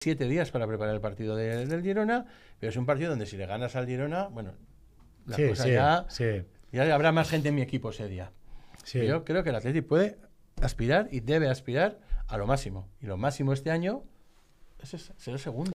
siete días para preparar el partido del Girona, pero es un partido donde si le ganas al Girona, bueno, la cosa ya, habrá más gente en mi equipo ese día. Yo creo que el Atlético puede aspirar y debe aspirar a lo máximo. Y lo máximo este año es ser segundo.